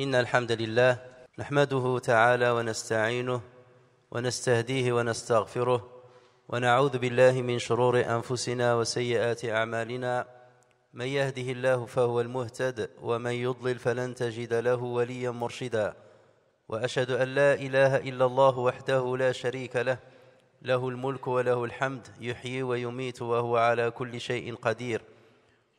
إن الحمد لله نحمده تعالى ونستعينه ونستهديه ونستغفره ونعوذ بالله من شرور أنفسنا وسيئات أعمالنا من يهده الله فهو المهتد ومن يضلل فلن تجد له وليا مرشدا وأشهد أن لا إله إلا الله وحده لا شريك له له الملك وله الحمد يحيي ويميت وهو على كل شيء قدير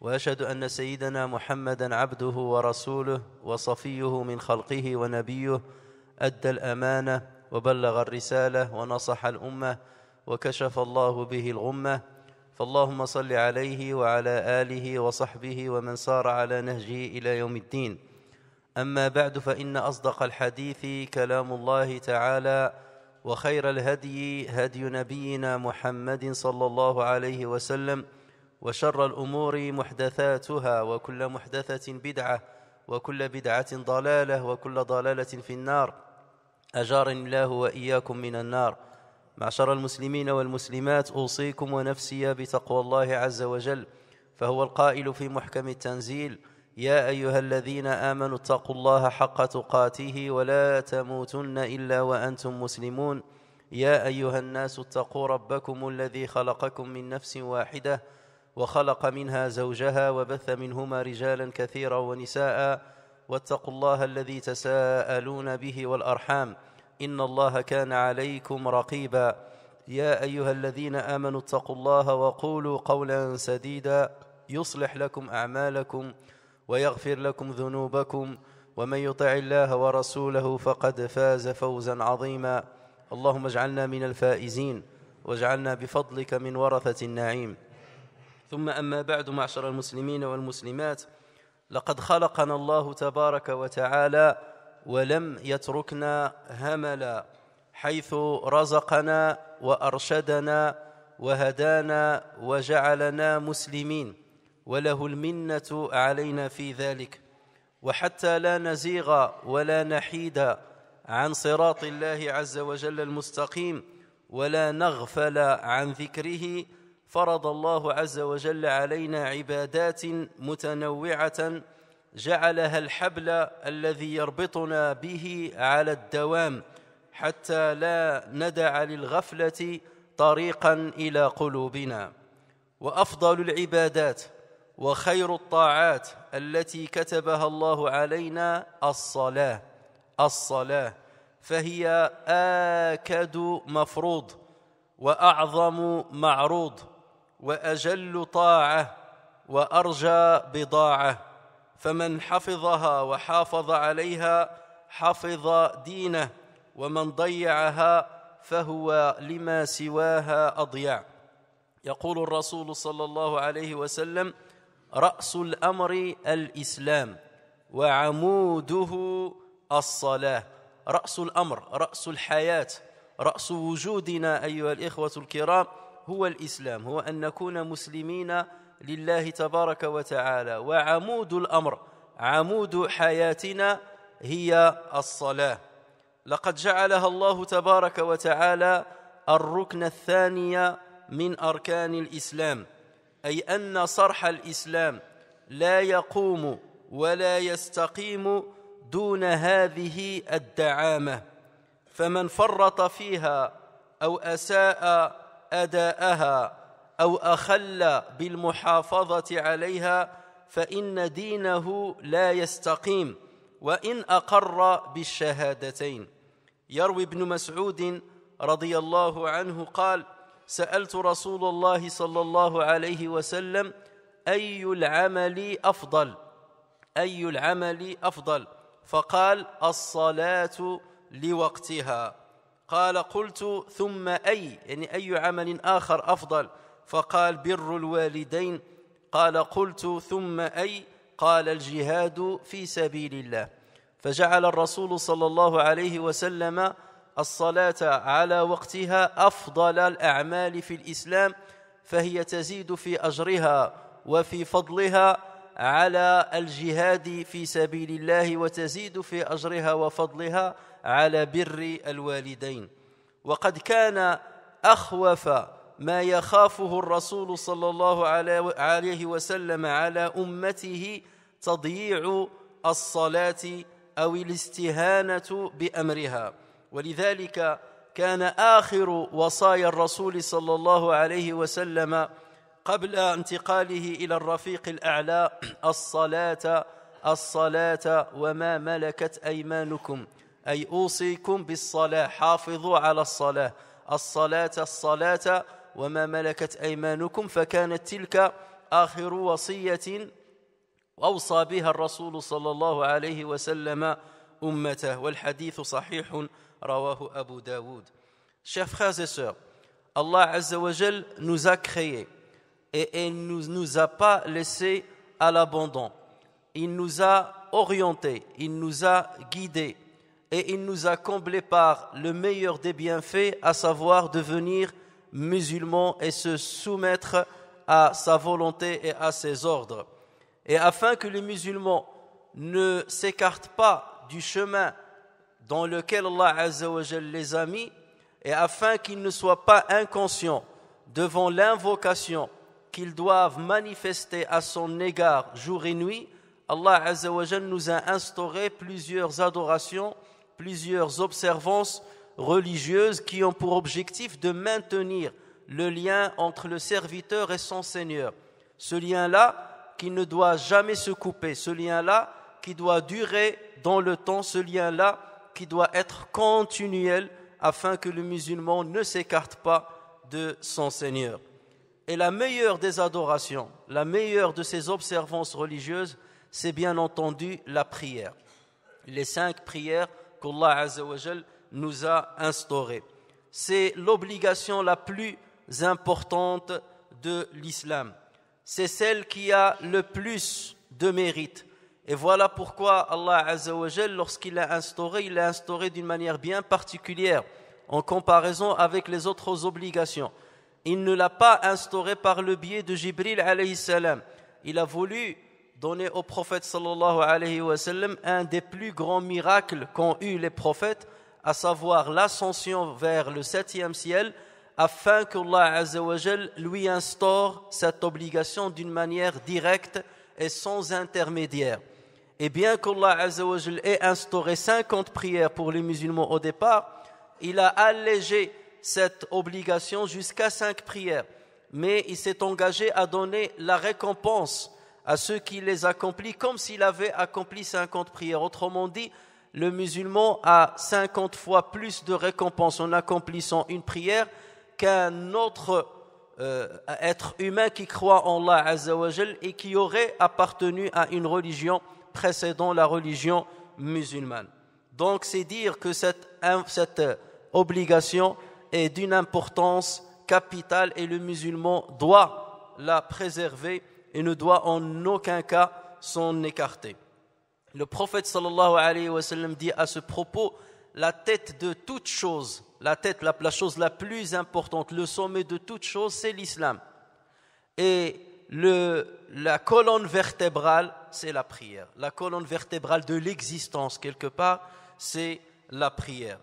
واشهد ان سيدنا محمدا عبده ورسوله وصفيه من خلقه ونبيه ادى الامانه وبلغ الرساله ونصح الامه وكشف الله به الغمه فاللهم صل عليه وعلى اله وصحبه ومن سار على نهجه الى يوم الدين اما بعد فان اصدق الحديث كلام الله تعالى وخير الهدي هدي نبينا محمد صلى الله عليه وسلم وشر الأمور محدثاتها وكل محدثة بدعة وكل بدعة ضلالة وكل ضلالة في النار أجارني الله وإياكم من النار معشر المسلمين والمسلمات أوصيكم ونفسي بتقوى الله عز وجل فهو القائل في محكم التنزيل يا أيها الذين آمنوا اتقوا الله حق تقاته ولا تموتن إلا وأنتم مسلمون يا أيها الناس اتقوا ربكم الذي خلقكم من نفس واحدة وخلق منها زوجها وبث منهما رجالا كثيرا ونساء واتقوا الله الذي تساءلون به والارحام ان الله كان عليكم رقيبا يا ايها الذين امنوا اتقوا الله وقولوا قولا سديدا يصلح لكم اعمالكم ويغفر لكم ذنوبكم ومن يطع الله ورسوله فقد فاز فوزا عظيما اللهم اجعلنا من الفائزين واجعلنا بفضلك من ورثه النعيم ثم أما بعد معشر المسلمين والمسلمات لقد خلقنا الله تبارك وتعالى ولم يتركنا هملا حيث رزقنا وأرشدنا وهدانا وجعلنا مسلمين وله المنة علينا في ذلك وحتى لا نزيغ ولا نحيد عن صراط الله عز وجل المستقيم ولا نغفل عن ذكره فرض الله عز وجل علينا عبادات متنوعه جعلها الحبل الذي يربطنا به على الدوام حتى لا ندع للغفله طريقا الى قلوبنا وافضل العبادات وخير الطاعات التي كتبها الله علينا الصلاه الصلاه فهي اكد مفروض واعظم معروض واجل طاعه وارجى بضاعه فمن حفظها وحافظ عليها حفظ دينه ومن ضيعها فهو لما سواها اضيع يقول الرسول صلى الله عليه وسلم راس الامر الاسلام وعموده الصلاه راس الامر راس الحياه راس وجودنا ايها الاخوه الكرام هو الإسلام هو أن نكون مسلمين لله تبارك وتعالى وعمود الأمر عمود حياتنا هي الصلاة لقد جعلها الله تبارك وتعالى الركن الثاني من أركان الإسلام أي أن صرح الإسلام لا يقوم ولا يستقيم دون هذه الدعامة فمن فرط فيها أو أساء أداءها أو أخل بالمحافظة عليها فإن دينه لا يستقيم وإن أقر بالشهادتين يروي ابن مسعود رضي الله عنه قال سألت رسول الله صلى الله عليه وسلم أي العمل أفضل أي العمل أفضل فقال الصلاة لوقتها قال قلت ثم أي يعني أي عمل آخر أفضل فقال بر الوالدين قال قلت ثم أي قال الجهاد في سبيل الله فجعل الرسول صلى الله عليه وسلم الصلاة على وقتها أفضل الأعمال في الإسلام فهي تزيد في أجرها وفي فضلها على الجهاد في سبيل الله وتزيد في أجرها وفضلها على بر الوالدين وقد كان اخوف ما يخافه الرسول صلى الله عليه وسلم على امته تضييع الصلاه او الاستهانه بامرها ولذلك كان اخر وصايا الرسول صلى الله عليه وسلم قبل انتقاله الى الرفيق الاعلى الصلاه الصلاه وما ملكت ايمانكم أي أوصيكم بالصلاة حافظوا على الصلاة الصلاة الصلاة وما ملكت أيمانكم فكانت تلك آخر وصية أوصى بها الرسول صلى الله عليه وسلم أمته والحديث صحيح رواه أبو داود شيخ frères et sœurs, Allah Azzawajal nous a créés et il ne nous, nous a pas laissés à l'abandon. Il nous a il nous a guidés et il nous a comblés par le meilleur des bienfaits, à savoir devenir musulmans et se soumettre à sa volonté et à ses ordres. Et afin que les musulmans ne s'écartent pas du chemin dans lequel Allah Azzawajal les a mis, et afin qu'ils ne soient pas inconscients devant l'invocation qu'ils doivent manifester à son égard jour et nuit, Allah Azzawajal nous a instauré plusieurs adorations plusieurs observances religieuses qui ont pour objectif de maintenir le lien entre le serviteur et son Seigneur. Ce lien-là qui ne doit jamais se couper, ce lien-là qui doit durer dans le temps, ce lien-là qui doit être continuel afin que le musulman ne s'écarte pas de son Seigneur. Et la meilleure des adorations, la meilleure de ces observances religieuses, c'est bien entendu la prière. Les cinq prières Allah Azzawajal nous a instauré. C'est l'obligation la plus importante de l'islam. C'est celle qui a le plus de mérite. Et voilà pourquoi Allah Azzawajal, lorsqu'il l'a instauré, il l'a instauré d'une manière bien particulière en comparaison avec les autres obligations. Il ne l'a pas instauré par le biais de Jibril alayhi salam. Il a voulu Donner au prophète un des plus grands miracles qu'ont eu les prophètes, à savoir l'ascension vers le septième ciel, afin qu'Allah Allah lui instaure cette obligation d'une manière directe et sans intermédiaire. Et bien qu'Allah ait instauré 50 prières pour les musulmans au départ, il a allégé cette obligation jusqu'à 5 prières. Mais il s'est engagé à donner la récompense à ceux qui les accomplissent comme s'il avait accompli 50 prières. Autrement dit, le musulman a 50 fois plus de récompense en accomplissant une prière qu'un autre euh, être humain qui croit en Allah Azzawajal et qui aurait appartenu à une religion précédant la religion musulmane. Donc c'est dire que cette, cette euh, obligation est d'une importance capitale et le musulman doit la préserver et ne doit en aucun cas s'en écarter. Le prophète sallallahu alayhi wa sallam dit à ce propos la tête de toute chose, la tête, la, chose la plus importante, le sommet de toute chose, c'est l'islam. Et le, la colonne vertébrale, c'est la prière. La colonne vertébrale de l'existence, quelque part, c'est la prière.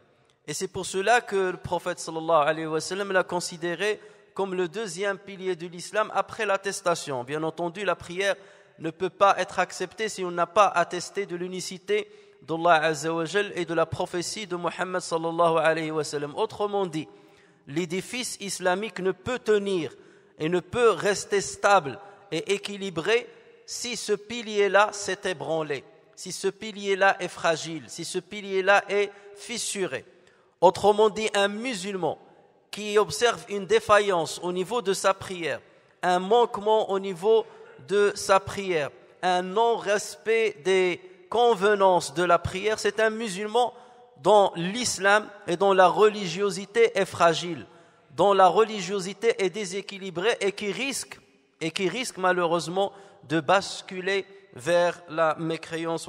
Et c'est pour cela que le prophète sallallahu alayhi wa sallam l'a considéré comme le deuxième pilier de l'islam après l'attestation. Bien entendu, la prière ne peut pas être acceptée si on n'a pas attesté de l'unicité d'Allah Azzawajal et de la prophétie de Muhammad sallallahu alayhi wa Autrement dit, l'édifice islamique ne peut tenir et ne peut rester stable et équilibré si ce pilier-là s'est ébranlé, si ce pilier-là est fragile, si ce pilier-là est fissuré. Autrement dit, un musulman qui observe une défaillance au niveau de sa prière, un manquement au niveau de sa prière, un non-respect des convenances de la prière, c'est un musulman dont l'islam et dont la religiosité est fragile, dont la religiosité est déséquilibrée et qui risque, et qui risque malheureusement de basculer vers la mécréance.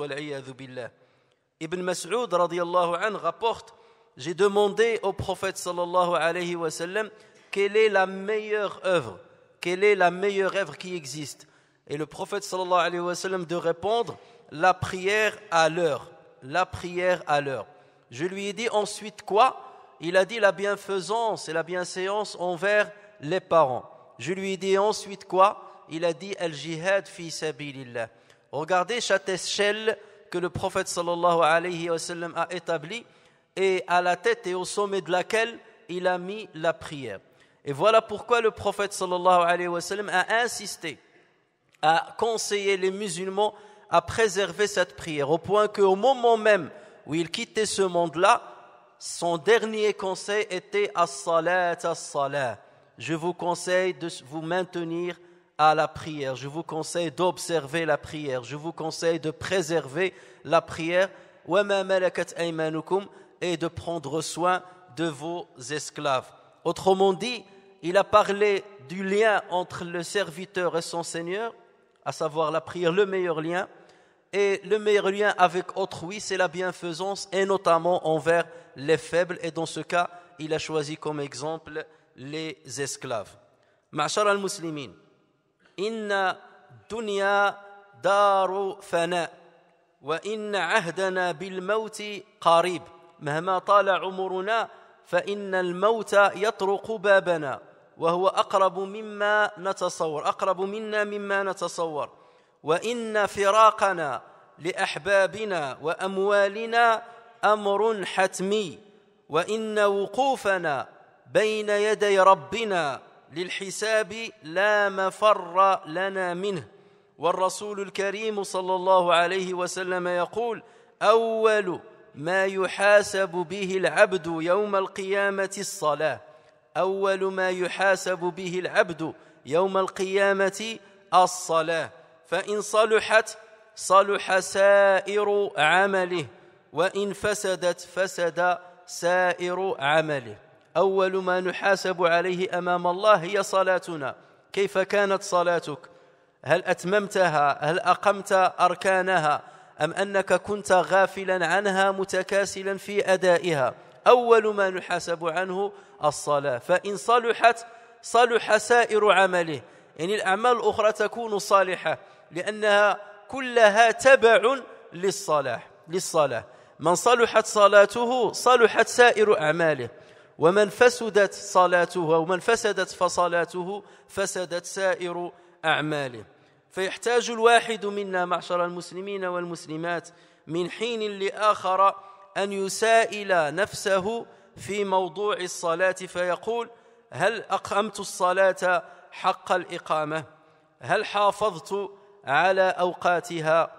Ibn Mas'ud, anhu, rapporte j'ai demandé au prophète sallallahu alayhi wa sallam quelle est la meilleure œuvre, quelle est la meilleure œuvre qui existe. Et le prophète sallallahu alayhi wa sallam de répondre la prière à l'heure, la prière à l'heure. Je lui ai dit ensuite quoi Il a dit la bienfaisance et la bienséance envers les parents. Je lui ai dit ensuite quoi Il a dit al jihad fi sabilillah. Regardez cette échelle que le prophète sallallahu alayhi wa sallam a établi et à la tête et au sommet de laquelle il a mis la prière. Et voilà pourquoi le prophète sallallahu alayhi wa sallam a insisté à conseiller les musulmans à préserver cette prière, au point qu'au moment même où il quittait ce monde-là, son dernier conseil était As-salat, as Je vous conseille de vous maintenir à la prière, je vous conseille d'observer la prière, je vous conseille de préserver la prière. ma malakat aymanukum » et de prendre soin de vos esclaves. Autrement dit, il a parlé du lien entre le serviteur et son Seigneur, à savoir la prière, le meilleur lien. Et le meilleur lien avec autrui, c'est la bienfaisance, et notamment envers les faibles. Et dans ce cas, il a choisi comme exemple les esclaves. Inna dunya daru fana wa inna ahdana bil mawti qarib » مهما طال عمرنا فإن الموت يطرق بابنا وهو أقرب مما نتصور أقرب منا مما نتصور وإن فراقنا لأحبابنا وأموالنا أمر حتمي وإن وقوفنا بين يدي ربنا للحساب لا مفر لنا منه والرسول الكريم صلى الله عليه وسلم يقول أول ما يحاسب به العبد يوم القيامه الصلاه اول ما يحاسب به العبد يوم القيامه الصلاه فان صلحت صلح سائر عمله وان فسدت فسد سائر عمله اول ما نحاسب عليه امام الله هي صلاتنا كيف كانت صلاتك هل اتممتها هل اقمت اركانها أم أنك كنت غافلا عنها متكاسلا في أدائها أول ما نحاسب عنه الصلاة فإن صلحت صلح سائر عمله يعني الأعمال الأخرى تكون صالحة لأنها كلها تبع للصلاح للصلاة من صلحت صلاته صلحت سائر أعماله ومن فسدت صلاته ومن فسدت فصلاته فسدت سائر أعماله فيحتاج الواحد منا معشر المسلمين والمسلمات من حين لآخر أن يسائل نفسه في موضوع الصلاة فيقول هل أقمت الصلاة حق الإقامة هل حافظت على أوقاتها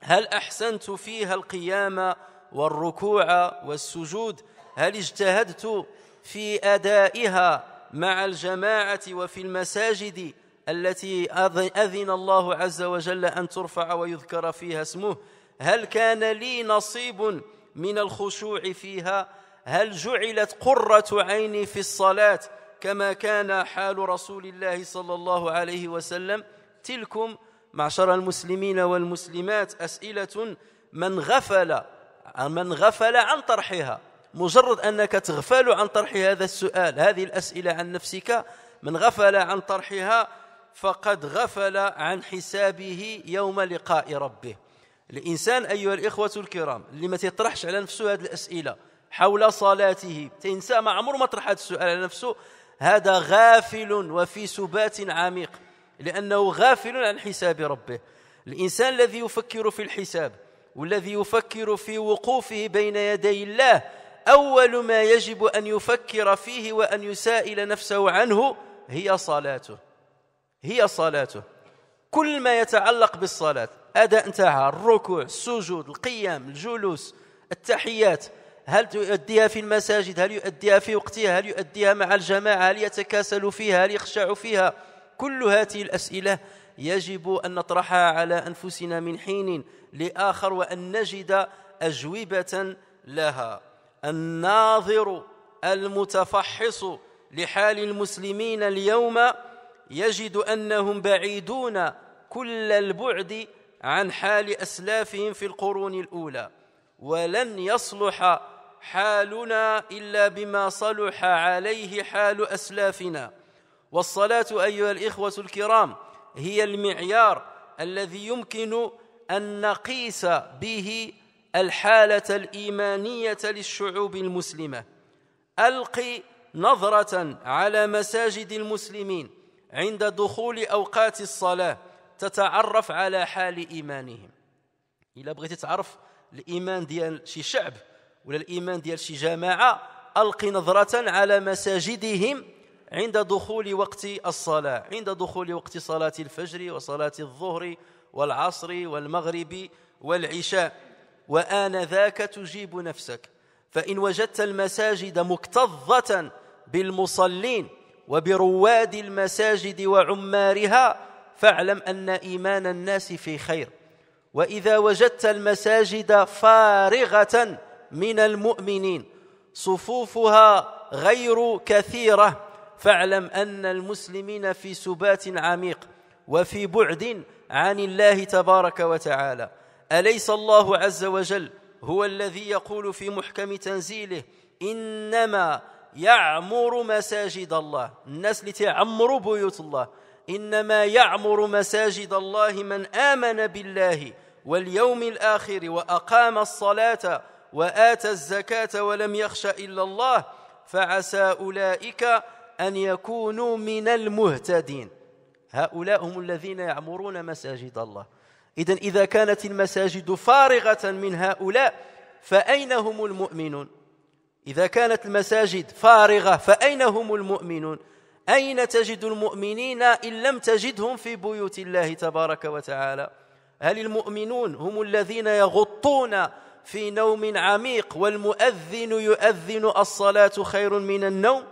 هل أحسنت فيها القيام والركوع والسجود هل اجتهدت في أدائها مع الجماعة وفي المساجد التي أذن الله عز وجل أن ترفع ويذكر فيها اسمه هل كان لي نصيب من الخشوع فيها هل جعلت قرة عيني في الصلاة كما كان حال رسول الله صلى الله عليه وسلم تلكم معشر المسلمين والمسلمات أسئلة من غفل من غفل عن طرحها مجرد أنك تغفل عن طرح هذا السؤال هذه الأسئلة عن نفسك من غفل عن طرحها فقد غفل عن حسابه يوم لقاء ربه الانسان ايها الاخوه الكرام اللي ما تيطرحش على نفسه هذه الاسئله حول صلاته تنسى ما عمره ما طرح هذا السؤال على نفسه هذا غافل وفي سبات عميق لانه غافل عن حساب ربه الانسان الذي يفكر في الحساب والذي يفكر في وقوفه بين يدي الله اول ما يجب ان يفكر فيه وان يسائل نفسه عنه هي صلاته هي صلاته كل ما يتعلق بالصلاة أداء نتاعها الركوع السجود القيام الجلوس التحيات هل يؤديها في المساجد هل يؤديها في وقتها هل يؤديها مع الجماعة هل يتكاسل فيها هل يخشع فيها كل هذه الأسئلة يجب أن نطرحها على أنفسنا من حين لآخر وأن نجد أجوبة لها الناظر المتفحص لحال المسلمين اليوم يجد انهم بعيدون كل البعد عن حال اسلافهم في القرون الاولى ولن يصلح حالنا الا بما صلح عليه حال اسلافنا والصلاه ايها الاخوه الكرام هي المعيار الذي يمكن ان نقيس به الحاله الايمانيه للشعوب المسلمه القي نظره على مساجد المسلمين عند دخول اوقات الصلاه تتعرف على حال ايمانهم الا بغيتي تعرف الايمان ديال شي شعب ولا الايمان ديال شي جماعه الق نظره على مساجدهم عند دخول وقت الصلاه عند دخول وقت صلاه الفجر وصلاه الظهر والعصر والمغرب والعشاء وآنذاك تجيب نفسك فإن وجدت المساجد مكتظة بالمصلين وبرواد المساجد وعمارها فاعلم ان ايمان الناس في خير واذا وجدت المساجد فارغه من المؤمنين صفوفها غير كثيره فاعلم ان المسلمين في سبات عميق وفي بعد عن الله تبارك وتعالى اليس الله عز وجل هو الذي يقول في محكم تنزيله انما يعمر مساجد الله الناس اللي تعمروا بيوت الله انما يعمر مساجد الله من امن بالله واليوم الاخر واقام الصلاه واتى الزكاه ولم يخش الا الله فعسى اولئك ان يكونوا من المهتدين هؤلاء هم الذين يعمرون مساجد الله اذا اذا كانت المساجد فارغه من هؤلاء فاين هم المؤمنون إذا كانت المساجد فارغة فأين هم المؤمنون أين تجد المؤمنين إن لم تجدهم في بيوت الله تبارك وتعالى هل المؤمنون هم الذين يغطون في نوم عميق والمؤذن يؤذن الصلاة خير من النوم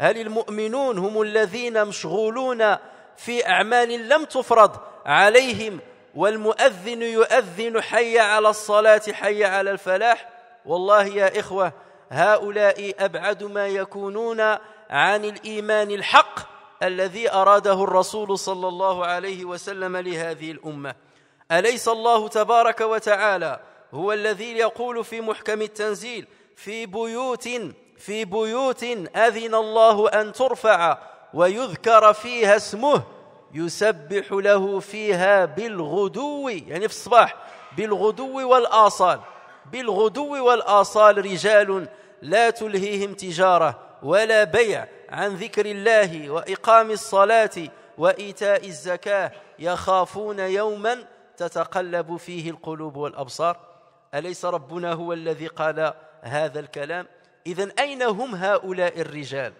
هل المؤمنون هم الذين مشغولون في أعمال لم تفرض عليهم والمؤذن يؤذن حي على الصلاة حي على الفلاح والله يا إخوة هؤلاء أبعد ما يكونون عن الإيمان الحق الذي أراده الرسول صلى الله عليه وسلم لهذه الأمة أليس الله تبارك وتعالى هو الذي يقول في محكم التنزيل في بيوت في بيوت أذن الله أن ترفع ويذكر فيها اسمه يسبح له فيها بالغدو يعني في الصباح بالغدو والآصال بالغدو والآصال رجال لا تلهيهم تجاره ولا بيع عن ذكر الله واقام الصلاه وايتاء الزكاه يخافون يوما تتقلب فيه القلوب والابصار اليس ربنا هو الذي قال هذا الكلام اذا اين هم هؤلاء الرجال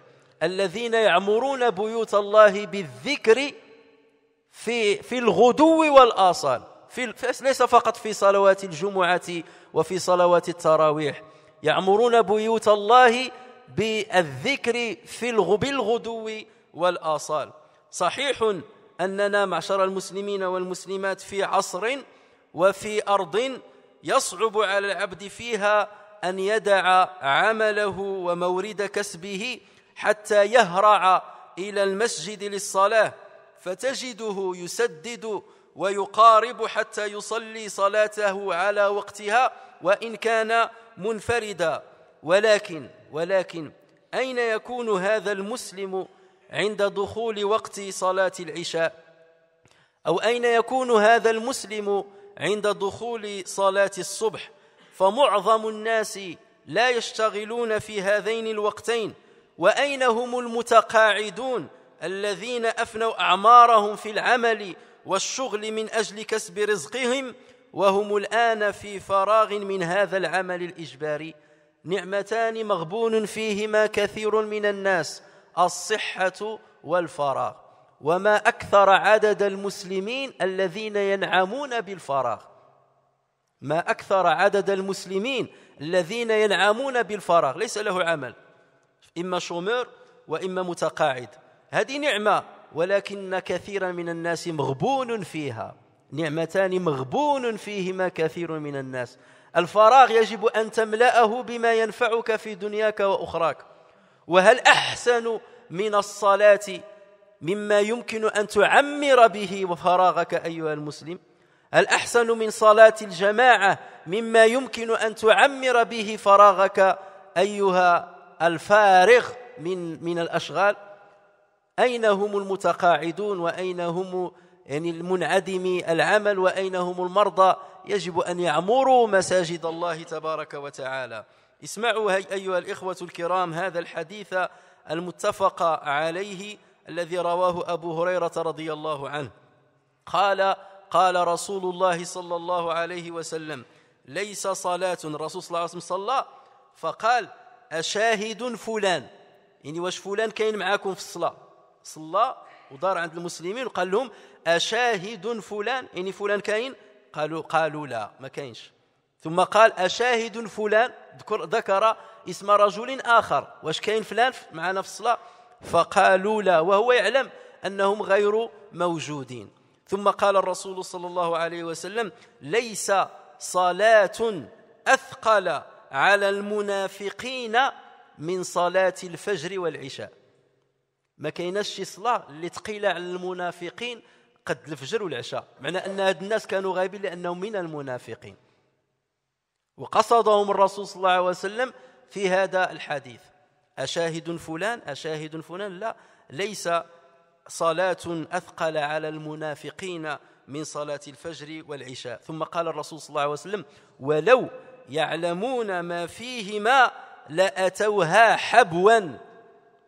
الذين يعمرون بيوت الله بالذكر في في الغدو والاصال في ليس فقط في صلوات الجمعه وفي صلوات التراويح يعمرون بيوت الله بالذكر في بالغدو والآصال صحيح أننا معشر المسلمين والمسلمات في عصر وفي أرض يصعب على العبد فيها أن يدع عمله ومورد كسبه حتى يهرع إلى المسجد للصلاة فتجده يسدد ويقارب حتى يصلي صلاته على وقتها وإن كان منفردا ولكن ولكن أين يكون هذا المسلم عند دخول وقت صلاة العشاء أو أين يكون هذا المسلم عند دخول صلاة الصبح فمعظم الناس لا يشتغلون في هذين الوقتين وأين هم المتقاعدون الذين أفنوا أعمارهم في العمل والشغل من أجل كسب رزقهم وهم الآن في فراغ من هذا العمل الإجباري نعمتان مغبون فيهما كثير من الناس الصحة والفراغ وما أكثر عدد المسلمين الذين ينعمون بالفراغ ما أكثر عدد المسلمين الذين ينعمون بالفراغ ليس له عمل إما شومر وإما متقاعد هذه نعمة ولكن كثيرا من الناس مغبون فيها نعمتان مغبون فيهما كثير من الناس الفراغ يجب أن تملأه بما ينفعك في دنياك وأخراك وهل أحسن من الصلاة مما يمكن أن تعمر به فراغك أيها المسلم هل أحسن من صلاة الجماعة مما يمكن أن تعمر به فراغك أيها الفارغ من من الأشغال أين هم المتقاعدون وأين هم يعني المنعدم العمل وأين هم المرضى يجب أن يعمروا مساجد الله تبارك وتعالى اسمعوا أيها الإخوة الكرام هذا الحديث المتفق عليه الذي رواه أبو هريرة رضي الله عنه قال قال رسول الله صلى الله عليه وسلم ليس صلاة الرسول صلى الله عليه وسلم صلى فقال أشاهد فلان يعني واش فلان كاين معاكم في الصلاة صلى ودار عند المسلمين وقال لهم أشاهد فلان يعني فلان كاين قالوا قالوا لا ما كاينش ثم قال أشاهد فلان ذكر, ذكر اسم رجل آخر واش كاين فلان معنا في الصلاة فقالوا لا وهو يعلم أنهم غير موجودين ثم قال الرسول صلى الله عليه وسلم ليس صلاة أثقل على المنافقين من صلاة الفجر والعشاء ما كايناش شي صلاة اللي ثقيلة على المنافقين قد الفجر والعشاء معنى أن هاد الناس كانوا غايبين لأنهم من المنافقين وقصدهم الرسول صلى الله عليه وسلم في هذا الحديث أشاهد فلان أشاهد فلان لا ليس صلاة أثقل على المنافقين من صلاة الفجر والعشاء ثم قال الرسول صلى الله عليه وسلم ولو يعلمون ما فيهما لأتوها حبوا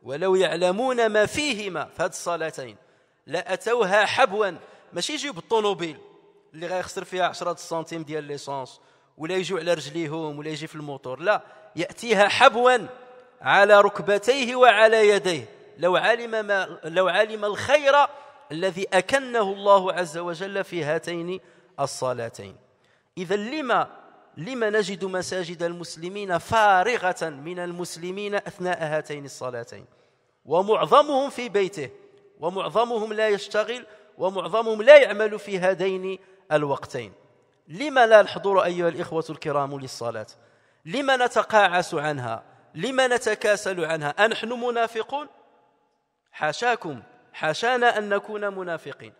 ولو يعلمون ما فيهما فهاد الصلاتين لاتوها حبوا ماشي يجيو بالطوموبيل اللي غيخسر فيها 10 سنتيم ديال ليسونس ولا يجيو على رجليهم ولا يجي في الموتور لا ياتيها حبوا على ركبتيه وعلى يديه لو علم ما لو علم الخير الذي اكنه الله عز وجل في هاتين الصلاتين اذا لما لما نجد مساجد المسلمين فارغه من المسلمين اثناء هاتين الصلاتين ومعظمهم في بيته ومعظمهم لا يشتغل ومعظمهم لا يعمل في هذين الوقتين لما لا الحضور أيها الإخوة الكرام للصلاة لما نتقاعس عنها لما نتكاسل عنها أنحن منافقون حاشاكم حاشانا أن نكون منافقين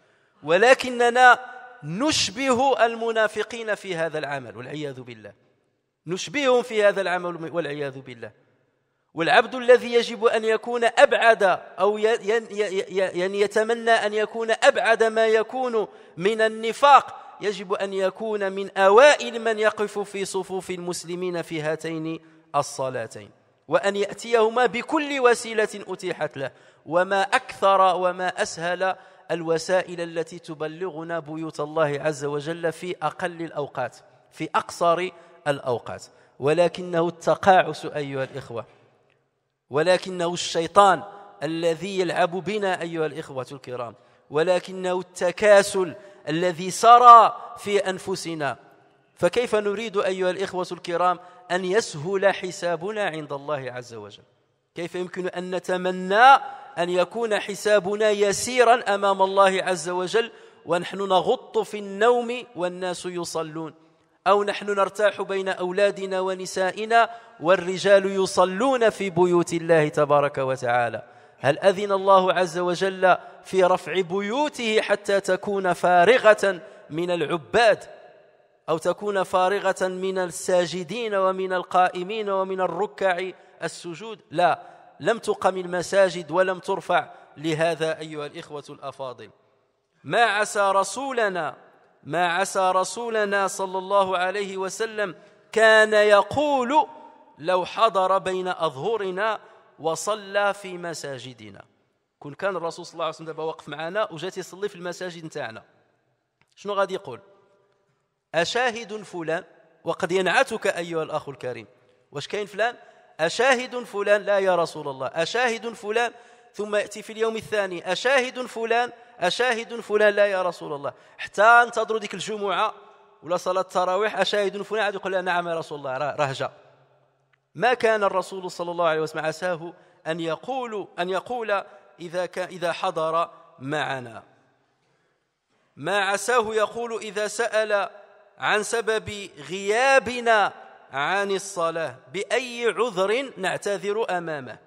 ولكننا نشبه المنافقين في هذا العمل والعياذ بالله نشبههم في هذا العمل والعياذ بالله والعبد الذي يجب أن يكون أبعد أو يعني يتمنى أن يكون أبعد ما يكون من النفاق يجب أن يكون من أوائل من يقف في صفوف المسلمين في هاتين الصلاتين وأن يأتيهما بكل وسيلة أتيحت له وما أكثر وما أسهل الوسائل التي تبلغنا بيوت الله عز وجل في أقل الأوقات في أقصر الأوقات ولكنه التقاعس أيها الإخوة ولكنه الشيطان الذي يلعب بنا أيها الإخوة الكرام ولكنه التكاسل الذي سرى في أنفسنا فكيف نريد أيها الإخوة الكرام أن يسهل حسابنا عند الله عز وجل كيف يمكن أن نتمنى أن يكون حسابنا يسيرا أمام الله عز وجل ونحن نغط في النوم والناس يصلون أو نحن نرتاح بين أولادنا ونسائنا والرجال يصلون في بيوت الله تبارك وتعالى هل أذن الله عز وجل في رفع بيوته حتى تكون فارغة من العباد أو تكون فارغة من الساجدين ومن القائمين ومن الركع السجود لا لم تقم المساجد ولم ترفع لهذا أيها الإخوة الأفاضل ما عسى رسولنا ما عسى رسولنا صلى الله عليه وسلم كان يقول لو حضر بين أظهرنا وصلى في مساجدنا كون كان الرسول صلى الله عليه وسلم دابا واقف معنا وجات يصلي في المساجد نتاعنا شنو غادي يقول أشاهد فلان وقد ينعتك أيها الأخ الكريم واش كاين فلان أشاهد فلان لا يا رسول الله أشاهد فلان ثم يأتي في اليوم الثاني أشاهد فلان أشاهد فلان لا يا رسول الله حتى انتظروا ديك الجمعة ولا صلاة التراويح أشاهد فلان عاد يقول نعم يا رسول الله رهجة ما كان الرسول صلى الله عليه وسلم عساه أن يقول أن يقول إذا كان إذا حضر معنا ما عساه يقول إذا سأل عن سبب غيابنا عن الصلاة بأي عذر نعتذر أمامه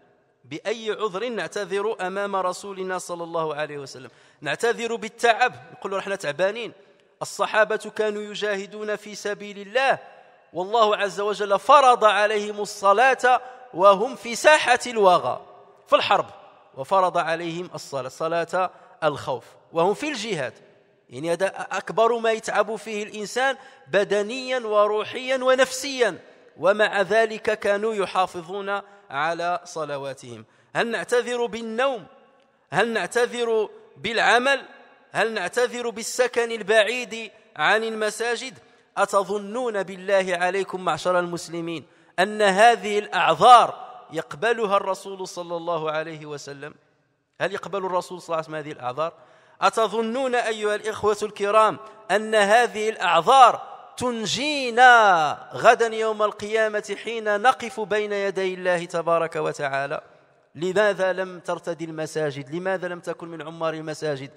بأي عذر نعتذر أمام رسولنا صلى الله عليه وسلم نعتذر بالتعب نقول رحنا تعبانين الصحابة كانوا يجاهدون في سبيل الله والله عز وجل فرض عليهم الصلاة وهم في ساحة الوغى في الحرب وفرض عليهم الصلاة صلاة الخوف وهم في الجهاد يعني هذا أكبر ما يتعب فيه الإنسان بدنيا وروحيا ونفسيا ومع ذلك كانوا يحافظون على صلواتهم هل نعتذر بالنوم هل نعتذر بالعمل هل نعتذر بالسكن البعيد عن المساجد أتظنون بالله عليكم معشر المسلمين أن هذه الأعذار يقبلها الرسول صلى الله عليه وسلم هل يقبل الرسول صلى الله عليه وسلم هذه الأعذار أتظنون أيها الإخوة الكرام أن هذه الأعذار تنجينا غدا يوم القيامة حين نقف بين يدي الله تبارك وتعالى لماذا لم ترتدي المساجد لماذا لم تكن من عمار المساجد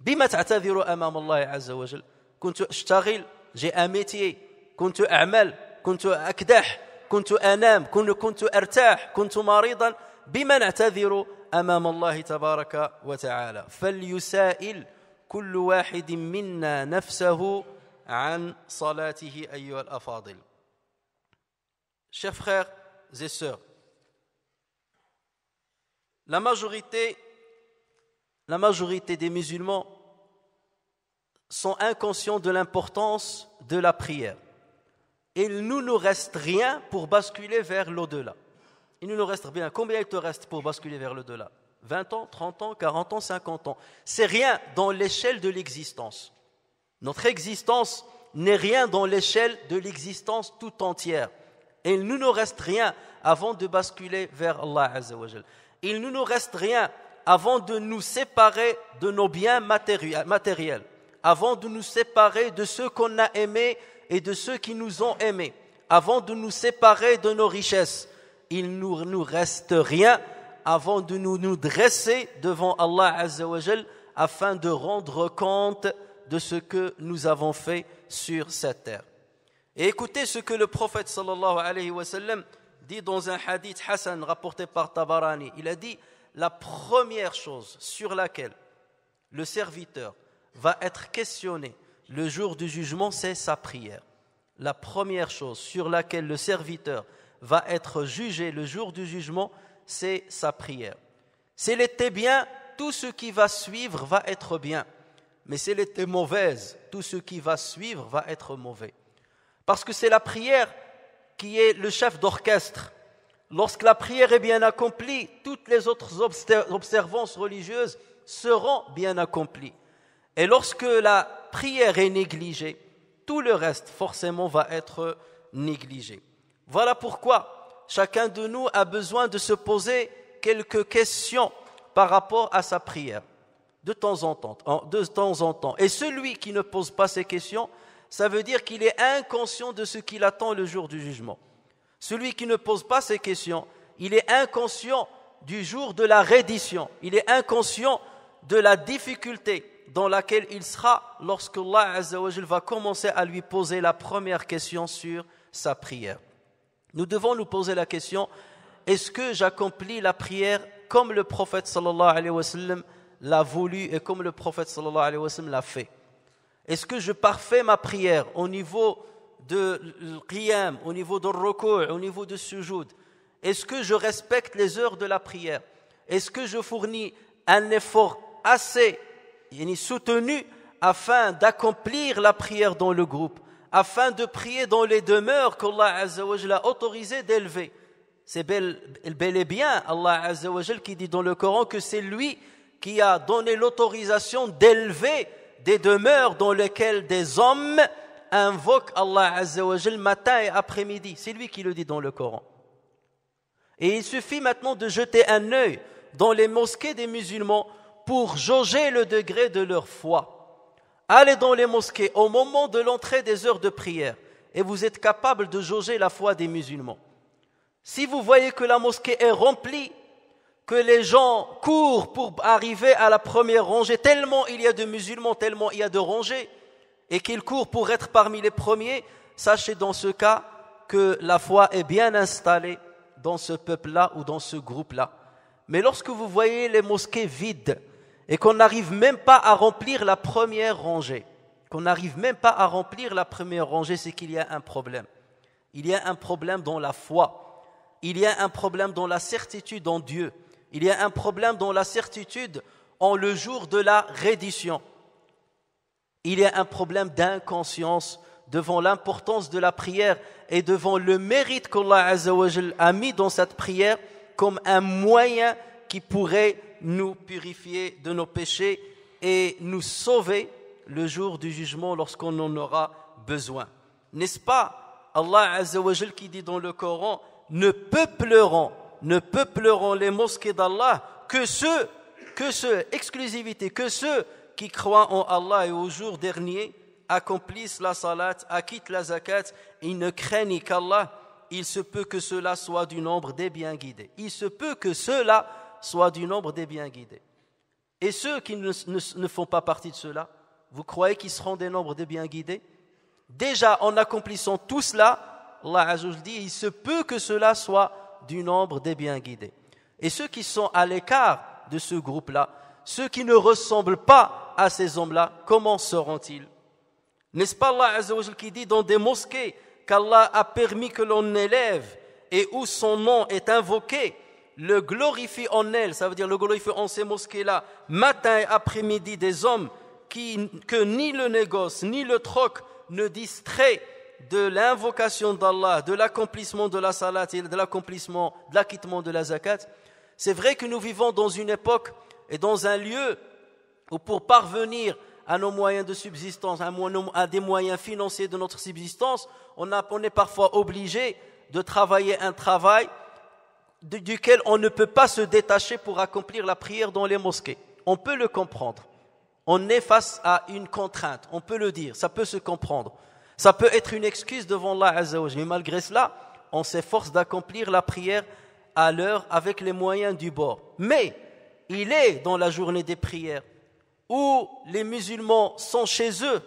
بما تعتذر أمام الله عز وجل كنت أشتغل جي أميتي كنت أعمل كنت أكدح كنت أنام كنت, أرتاح كنت مريضا بما نعتذر أمام الله تبارك وتعالى فليسائل كل واحد منا نفسه Chers frères et sœurs, la majorité, la majorité des musulmans sont inconscients de l'importance de la prière. Et il ne nous reste rien pour basculer vers l'au-delà. Il ne nous reste rien. Combien il te reste pour basculer vers l'au-delà 20 ans, 30 ans, 40 ans, 50 ans. C'est rien dans l'échelle de l'existence. Notre existence n'est rien dans l'échelle de l'existence tout entière. Et il ne nous reste rien avant de basculer vers Allah Azzawajal. Il ne nous reste rien avant de nous séparer de nos biens matériels, avant de nous séparer de ceux qu'on a aimés et de ceux qui nous ont aimés, avant de nous séparer de nos richesses. Il ne nous reste rien avant de nous, nous dresser devant Allah Azzawajal afin de rendre compte de ce que nous avons fait sur cette terre. Et écoutez ce que le prophète alayhi wa sallam dit dans un hadith Hassan rapporté par Tabarani. Il a dit la première chose sur laquelle le serviteur va être questionné le jour du jugement, c'est sa prière. La première chose sur laquelle le serviteur va être jugé le jour du jugement, c'est sa prière. S'il était bien, tout ce qui va suivre va être bien. Mais si elle était mauvaise, tout ce qui va suivre va être mauvais. Parce que c'est la prière qui est le chef d'orchestre. Lorsque la prière est bien accomplie, toutes les autres observances religieuses seront bien accomplies. Et lorsque la prière est négligée, tout le reste forcément va être négligé. Voilà pourquoi chacun de nous a besoin de se poser quelques questions par rapport à sa prière de temps en temps. De temps en temps. Et celui qui ne pose pas ces questions, ça veut dire qu'il est inconscient de ce qu'il attend le jour du jugement. Celui qui ne pose pas ces questions, il est inconscient du jour de la reddition. Il est inconscient de la difficulté dans laquelle il sera lorsque Allah va commencer à lui poser la première question sur sa prière. Nous devons nous poser la question est-ce que j'accomplis la prière comme le prophète sallallahu alayhi wa sallam l'a voulu et comme le prophète sallallahu alayhi wa sallam l'a fait Est-ce que je parfais ma prière au niveau de l'qiyam, au niveau de recours, au niveau de sujoud Est-ce que je respecte les heures de la prière Est-ce que je fournis un effort assez soutenu afin d'accomplir la prière dans le groupe, afin de prier dans les demeures qu'Allah a autorisé d'élever C'est bel, et bien Allah qui dit dans le Coran que c'est lui qui a donné l'autorisation d'élever des demeures dans lesquelles des hommes invoquent Allah Azzawajal matin et après-midi. C'est lui qui le dit dans le Coran. Et il suffit maintenant de jeter un œil dans les mosquées des musulmans pour jauger le degré de leur foi. Allez dans les mosquées au moment de l'entrée des heures de prière et vous êtes capable de jauger la foi des musulmans. Si vous voyez que la mosquée est remplie, que les gens courent pour arriver à la première rangée, tellement il y a de musulmans, tellement il y a de rangées, et qu'ils courent pour être parmi les premiers, sachez dans ce cas que la foi est bien installée dans ce peuple-là ou dans ce groupe-là. Mais lorsque vous voyez les mosquées vides et qu'on n'arrive même pas à remplir la première rangée, qu'on n'arrive même pas à remplir la première rangée, c'est qu'il y a un problème. Il y a un problème dans la foi. Il y a un problème dans la certitude en Dieu. Il y a un problème dans la certitude en le jour de la reddition. Il y a un problème d'inconscience devant l'importance de la prière et devant le mérite qu'Allah a mis dans cette prière comme un moyen qui pourrait nous purifier de nos péchés et nous sauver le jour du jugement lorsqu'on en aura besoin. N'est-ce pas Allah qui dit dans le Coran, ne peupleront ne peupleront les mosquées d'Allah que ceux, que ceux, exclusivité, que ceux qui croient en Allah et au jour dernier, accomplissent la salat, acquittent la zakat, ils ne craignent qu'Allah, il se peut que cela soit du nombre des bien guidés. Il se peut que cela soit du nombre des bien guidés. Et ceux qui ne, font pas partie de cela, vous croyez qu'ils seront des nombres des bien guidés Déjà, en accomplissant tout cela, Allah le dit, il se peut que cela soit du nombre des bien guidés. Et ceux qui sont à l'écart de ce groupe-là, ceux qui ne ressemblent pas à ces hommes-là, comment seront-ils N'est-ce pas Allah qui dit dans des mosquées qu'Allah a permis que l'on élève et où son nom est invoqué, le glorifie en elle, ça veut dire le glorifie en ces mosquées-là, matin et après-midi des hommes qui, que ni le négoce ni le troc ne distrait de l'invocation d'Allah, de l'accomplissement de la salat et de l'accomplissement, de l'acquittement de la zakat, c'est vrai que nous vivons dans une époque et dans un lieu où pour parvenir à nos moyens de subsistance, à des moyens financiers de notre subsistance, on, est parfois obligé de travailler un travail duquel on ne peut pas se détacher pour accomplir la prière dans les mosquées. On peut le comprendre. On est face à une contrainte, on peut le dire, ça peut se comprendre. Ça peut être une excuse devant Allah Mais malgré cela, on s'efforce d'accomplir la prière à l'heure avec les moyens du bord. Mais il est dans la journée des prières où les musulmans sont chez eux,